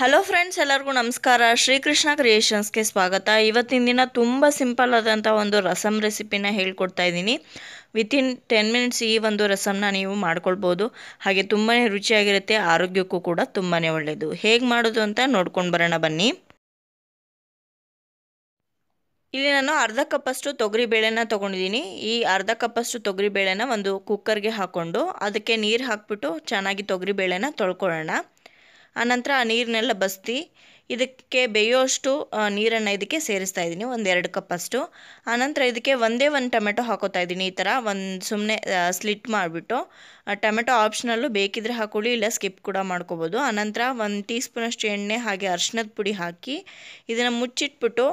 hello friends ಎಲ್ಲರಿಗೂ ನಮಸ್ಕಾರ ಶ್ರೀಕೃಷ್ಣ ಕ್ರಿಯೇಷನ್ಸ್ಗೆ ಸ್ವಾಗತ ಇವತ್ತಿನ ದಿನ ತುಂಬ ಸಿಂಪಲ್ ಆದಂಥ ಒಂದು ರಸಮ್ ರೆಸಿಪಿನ ಹೇಳ್ಕೊಡ್ತಾ ಇದ್ದೀನಿ ವಿತಿನ್ ಟೆನ್ ಮಿನಿಟ್ಸ್ ಈ ಒಂದು ರಸಮ್ನ ನೀವು ಮಾಡ್ಕೊಳ್ಬೋದು ಹಾಗೆ ತುಂಬಾ ರುಚಿಯಾಗಿರುತ್ತೆ ಆರೋಗ್ಯಕ್ಕೂ ಕೂಡ ತುಂಬಾ ಒಳ್ಳೆಯದು ಹೇಗೆ ಮಾಡೋದು ಅಂತ ನೋಡ್ಕೊಂಡು ಬರೋಣ ಬನ್ನಿ ಇಲ್ಲಿ ನಾನು ಅರ್ಧ ಕಪ್ಪಷ್ಟು ತೊಗರಿಬೇಳೆನ ತೊಗೊಂಡಿದ್ದೀನಿ ಈ ಅರ್ಧ ಕಪ್ಪಷ್ಟು ತೊಗರಿಬೇಳೆನ ಒಂದು ಕುಕ್ಕರ್ಗೆ ಹಾಕ್ಕೊಂಡು ಅದಕ್ಕೆ ನೀರು ಹಾಕ್ಬಿಟ್ಟು ಚೆನ್ನಾಗಿ ತೊಗರಿಬೇಳೆನ ತೊಳ್ಕೊಳ್ಳೋಣ ಆನಂತರ ಆ ನೀರನ್ನೆಲ್ಲ ಬಸ್ತಿ ಇದಕ್ಕೆ ಬೇಯೋಷ್ಟು ನೀರನ್ನು ಇದಕ್ಕೆ ಸೇರಿಸ್ತಾ ಇದ್ದೀನಿ ಒಂದು ಎರಡು ಕಪ್ಪಷ್ಟು ಆನಂತರ ಇದಕ್ಕೆ ಒಂದೇ ಒಂದು ಟೊಮೆಟೊ ಹಾಕೋತಾ ಇದ್ದೀನಿ ಈ ಥರ ಒಂದು ಸುಮ್ಮನೆ ಸ್ಲಿಟ್ ಮಾಡಿಬಿಟ್ಟು ಟೊಮೆಟೊ ಆಪ್ಷನಲ್ಲೂ ಬೇಕಿದ್ರೆ ಹಾಕೊಳ್ಳಿ ಇಲ್ಲ ಸ್ಕಿಪ್ ಕೂಡ ಮಾಡ್ಕೋಬೋದು ಆನಂತರ ಒಂದು ಟೀ ಸ್ಪೂನಷ್ಟು ಎಣ್ಣೆ ಹಾಗೆ ಅರ್ಶಿನದ ಪುಡಿ ಹಾಕಿ ಇದನ್ನು ಮುಚ್ಚಿಟ್ಬಿಟ್ಟು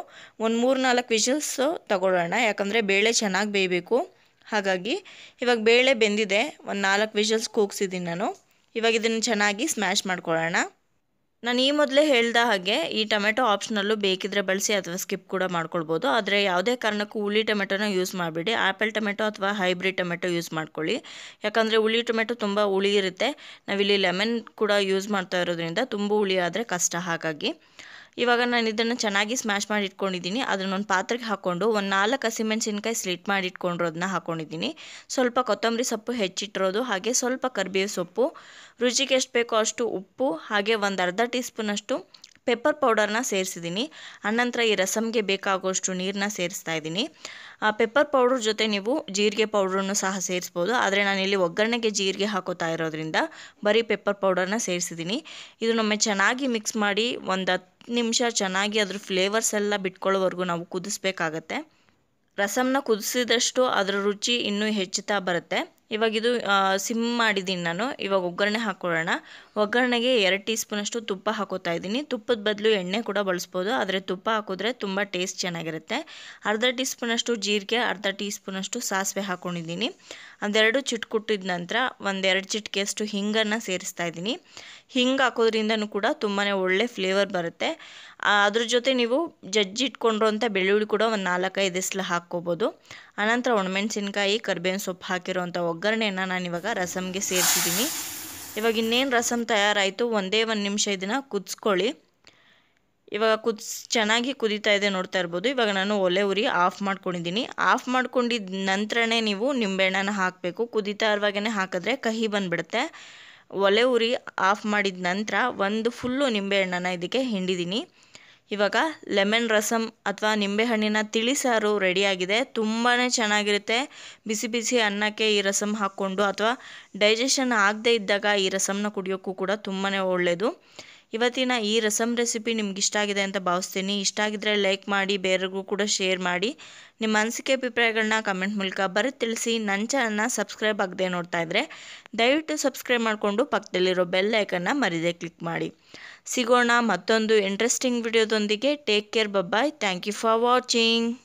ಒಂದು ಮೂರು ನಾಲ್ಕು ವಿಷಲ್ಸು ತೊಗೊಳ್ಳೋಣ ಯಾಕಂದರೆ ಬೇಳೆ ಚೆನ್ನಾಗಿ ಬೇಯಬೇಕು ಹಾಗಾಗಿ ಇವಾಗ ಬೇಳೆ ಬೆಂದಿದೆ ಒಂದು ನಾಲ್ಕು ವಿಷಲ್ಸ್ ಕೂಗ್ಸಿದ್ದೀನಿ ನಾನು ಇವಾಗ ಇದನ್ನು ಚೆನ್ನಾಗಿ ಸ್ಮ್ಯಾಶ್ ಮಾಡ್ಕೊಳ್ಳೋಣ ನಾನು ಈ ಮೊದಲೇ ಹೇಳ್ದ ಹಾಗೆ ಈ ಟೊಮೆಟೊ ಆಪ್ಷನಲ್ಲೂ ಬೇಕಿದ್ರೆ ಬಳಸಿ ಅಥವಾ ಸ್ಕಿಪ್ ಕೂಡ ಮಾಡ್ಕೊಳ್ಬೋದು ಆದರೆ ಯಾವುದೇ ಕಾರಣಕ್ಕೂ ಹುಳಿ ಟೊಮೆಟೊನ ಯೂಸ್ ಮಾಡಿಬಿಡಿ ಆ್ಯಪಲ್ ಟೊಮೆಟೊ ಅಥವಾ ಹೈಬ್ರಿಡ್ ಟೊಮೆಟೊ ಯೂಸ್ ಮಾಡ್ಕೊಳ್ಳಿ ಯಾಕಂದರೆ ಹುಳಿ ಟೊಮೆಟೊ ತುಂಬ ಹುಳಿ ಇರುತ್ತೆ ನಾವಿಲ್ಲಿ ಲೆಮನ್ ಕೂಡ ಯೂಸ್ ಮಾಡ್ತಾ ಇರೋದ್ರಿಂದ ತುಂಬ ಹುಳಿ ಆದರೆ ಕಷ್ಟ ಹಾಗಾಗಿ ಇವಾಗ ನಾನು ಇದನ್ನು ಚೆನ್ನಾಗಿ ಸ್ಮ್ಯಾಶ್ ಮಾಡಿ ಇಟ್ಕೊಂಡಿದ್ದೀನಿ ಅದನ್ನೊಂದು ಪಾತ್ರೆಗೆ ಹಾಕ್ಕೊಂಡು ಒಂದು ನಾಲ್ಕು ಹಸಿಮೆಣಸಿನ್ಕಾಯಿ ಸ್ಲಿಟ್ ಮಾಡಿ ಇಟ್ಕೊಂಡಿರೋದನ್ನ ಹಾಕ್ಕೊಂಡಿದ್ದೀನಿ ಸ್ವಲ್ಪ ಕೊತ್ತಂಬರಿ ಸೊಪ್ಪು ಹೆಚ್ಚಿಟ್ಟಿರೋದು ಹಾಗೆ ಸ್ವಲ್ಪ ಕರಿಬೇವು ಸೊಪ್ಪು ರುಚಿಗೆ ಎಷ್ಟು ಬೇಕೋ ಅಷ್ಟು ಉಪ್ಪು ಹಾಗೆ ಒಂದು ಅರ್ಧ ಟೀ ಸ್ಪೂನಷ್ಟು ಪೆಪ್ಪರ್ ಪೌಡರ್ನ ಸೇರಿಸಿದ್ದೀನಿ ಅನಂತರ ಈ ರಸಮ್ಗೆ ಬೇಕಾಗುವಷ್ಟು ನೀರನ್ನ ಸೇರಿಸ್ತಾ ಇದ್ದೀನಿ ಆ ಪೆಪ್ಪರ್ ಪೌಡ್ರ್ ಜೊತೆ ನೀವು ಜೀರಿಗೆ ಪೌಡ್ರನ್ನು ಸಹ ಸೇರಿಸ್ಬೋದು ಆದರೆ ನಾನಿಲ್ಲಿ ಒಗ್ಗರಣೆಗೆ ಜೀರಿಗೆ ಹಾಕೋತಾ ಇರೋದ್ರಿಂದ ಬರೀ ಪೆಪ್ಪರ್ ಪೌಡರ್ನ ಸೇರಿಸಿದ್ದೀನಿ ಇದನ್ನೊಮ್ಮೆ ಚೆನ್ನಾಗಿ ಮಿಕ್ಸ್ ಮಾಡಿ ಒಂದು ಹತ್ತು ನಿಮಿಷ ಚೆನ್ನಾಗಿ ಅದ್ರ ಫ್ಲೇವರ್ಸ್ ಎಲ್ಲ ಬಿಟ್ಕೊಳ್ಳೋವರೆಗೂ ನಾವು ಕುದಿಸ್ಬೇಕಾಗತ್ತೆ ರಸಮ್ನ ಕುದಿಸಿದಷ್ಟು ಅದರ ರುಚಿ ಇನ್ನೂ ಹೆಚ್ಚುತ್ತಾ ಬರುತ್ತೆ ಇವಾಗ ಇದು ಸಿಮ್ ಮಾಡಿದ್ದೀನಿ ನಾನು ಇವಾಗ ಒಗ್ಗರಣೆ ಹಾಕೊಳ್ಳೋಣ ಒಗ್ಗರಣೆಗೆ ಎರಡು ಟೀ ಸ್ಪೂನಷ್ಟು ತುಪ್ಪ ಹಾಕೋತಾ ಇದ್ದೀನಿ ತುಪ್ಪದ ಬದಲು ಎಣ್ಣೆ ಕೂಡ ಬಳಸ್ಬೋದು ಆದರೆ ತುಪ್ಪ ಹಾಕಿದ್ರೆ ತುಂಬ ಟೇಸ್ಟ್ ಚೆನ್ನಾಗಿರುತ್ತೆ ಅರ್ಧ ಟೀ ಸ್ಪೂನಷ್ಟು ಜೀರಿಗೆ ಅರ್ಧ ಟೀ ಸ್ಪೂನಷ್ಟು ಸಾಸಿವೆ ಹಾಕ್ಕೊಂಡಿದ್ದೀನಿ ಅದೆರಡು ಚಿಟ್ಕುಟ್ಟಿದ ನಂತರ ಒಂದೆರಡು ಚಿಟ್ಕೆಯಷ್ಟು ಹಿಂಗನ್ನು ಸೇರಿಸ್ತಾ ಇದ್ದೀನಿ ಹಿಂಗೆ ಹಾಕೋದ್ರಿಂದನೂ ಕೂಡ ತುಂಬಾ ಒಳ್ಳೆ ಫ್ಲೇವರ್ ಬರುತ್ತೆ ಅದ್ರ ಜೊತೆ ನೀವು ಜಜ್ಜಿ ಇಟ್ಕೊಂಡಿರೋಂಥ ಬೆಳ್ಳುಳ್ಳಿ ಕೂಡ ಒಂದು ನಾಲ್ಕೈದು ಎಸ್ಲ ಹಾಕ್ಕೋಬೋದು ಆನಂತರ ಒಣಮೆಣ್ಸಿನ್ಕಾಯಿ ಕರ್ಬೇವಿನ ಸೊಪ್ಪು ಹಾಕಿರೋಂಥ ಒಗ್ಗರಣೆಯನ್ನು ಇವಾಗ ರಸಮ್ಗೆ ಸೇರಿಸಿದ್ದೀನಿ ಇವಾಗ ಇನ್ನೇನು ರಸಮ್ ತಯಾರಾಯಿತು ಒಂದೇ ಒಂದು ನಿಮಿಷ ಇದನ್ನು ಕುದಿಸ್ಕೊಳ್ಳಿ ಇವಾಗ ಕುದಿಸ್ ಚೆನ್ನಾಗಿ ಕುದೀತಾ ಇದೆ ನೋಡ್ತಾ ಇರ್ಬೋದು ಇವಾಗ ನಾನು ಒಲೆ ಉರಿ ಆಫ್ ಮಾಡ್ಕೊಂಡಿದ್ದೀನಿ ಆಫ್ ಮಾಡ್ಕೊಂಡಿದ್ದ ನಂತರನೇ ನೀವು ನಿಂಬೆಹಣ್ಣನ ಹಾಕಬೇಕು ಕುದೀತಾ ಇರುವಾಗೇ ಹಾಕಿದ್ರೆ ಕಹಿ ಬಂದುಬಿಡುತ್ತೆ ಒಲೆ ಉರಿ ಆಫ್ ಮಾಡಿದ ನಂತರ ಒಂದು ಫುಲ್ಲು ನಿಂಬೆಹಣ್ಣನ್ನು ಇದಕ್ಕೆ ಹಿಂಡಿದ್ದೀನಿ ಇವಾಗ ಲೆಮನ್ ರಸಮ್ ಅಥವಾ ನಿಂಬೆಹಣ್ಣಿನ ತಿಳಿಸಾರು ರೆಡಿಯಾಗಿದೆ ತುಂಬಾ ಚೆನ್ನಾಗಿರುತ್ತೆ ಬಿಸಿ ಬಿಸಿ ಅನ್ನಕ್ಕೆ ಈ ರಸಮ್ ಹಾಕ್ಕೊಂಡು ಅಥವಾ ಡೈಜೆಷನ್ ಆಗದೇ ಇದ್ದಾಗ ಈ ರಸಂನ ಕುಡಿಯೋಕ್ಕೂ ಕೂಡ ತುಂಬಾ ಒಳ್ಳೆಯದು ಇವತ್ತಿನ ಈ ರಸಮ್ ರೆಸಿಪಿ ನಿಮ್ಗೆ ಇಷ್ಟ ಆಗಿದೆ ಅಂತ ಭಾವಿಸ್ತೀನಿ ಇಷ್ಟ ಆಗಿದ್ರೆ ಲೈಕ್ ಮಾಡಿ ಬೇರೆಗೂ ಕೂಡ ಶೇರ್ ಮಾಡಿ ನಿಮ್ಮ ಅನಿಸಿಕೆ ಅಭಿಪ್ರಾಯಗಳನ್ನ ಕಮೆಂಟ್ ಮೂಲಕ ಬರೆದು ತಿಳಿಸಿ ನನ್ನ ಚಾನಲ್ನ ಸಬ್ಸ್ಕ್ರೈಬ್ ಆಗದೆ ನೋಡ್ತಾ ಇದ್ದರೆ ದಯವಿಟ್ಟು ಸಬ್ಸ್ಕ್ರೈಬ್ ಮಾಡಿಕೊಂಡು ಪಕ್ಕದಲ್ಲಿರೋ ಬೆಲ್ ಐಕನ್ನ ಮರಿದೆ ಕ್ಲಿಕ್ ಮಾಡಿ ಸಿಗೋಣ ಮತ್ತೊಂದು ಇಂಟ್ರೆಸ್ಟಿಂಗ್ ವಿಡಿಯೋದೊಂದಿಗೆ take care bye bye thank you for watching